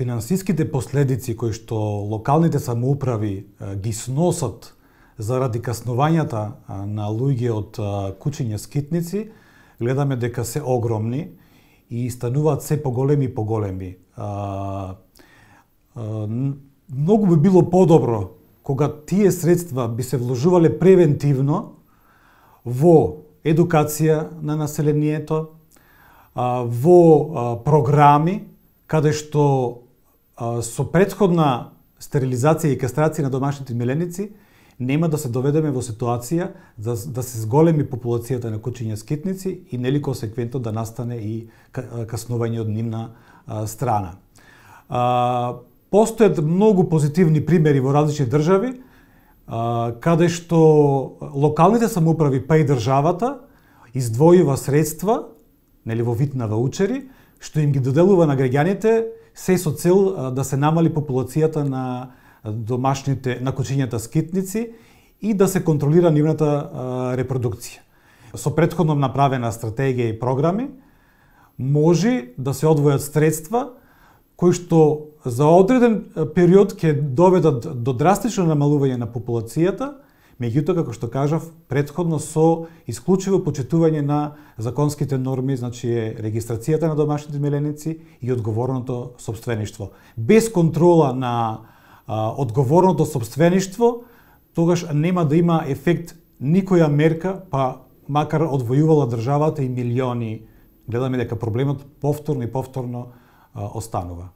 финансиските последици кои што локалните самоуправи ги сносат заради каснувањата на луѓе од кучиња скитници, гледаме дека се огромни и стануваат се поголеми и поголеми. многу би било подобро кога тие средства би се вложувале превентивно во едукација на населението, во програми каде што со предходна стерилизација и кастрација на домашните миленици, нема да се доведеме во ситуација да, да се зголеми популацијата на кучиња скитници и нели консеквентно да настане и каснување од нивна страна. А, постојат многу позитивни примери во различни држави, а, каде што локалните самоуправи, па и државата, издвојува средства, нели во вид на ваучери, што им ги доделува на граѓаните се со цел да се намали популацијата на домашните на кучињата скитници и да се контролира нивната репродукција. Со предходно направена стратегија и програми може да се одвојат средства кои што за одреден период ќе доведат до драстично намалување на популацијата меѓутоа како што кажав предходно со исклучиво почитување на законските норми, значи е регистрацијата на домашните миленици и одговорното собствеништво. Без контрола на а, одговорното собствеништво, тогаш нема да има ефект никоја мерка, па макар одвојувала државата и милиони, гледаме дека проблемот повторно и повторно а, останува.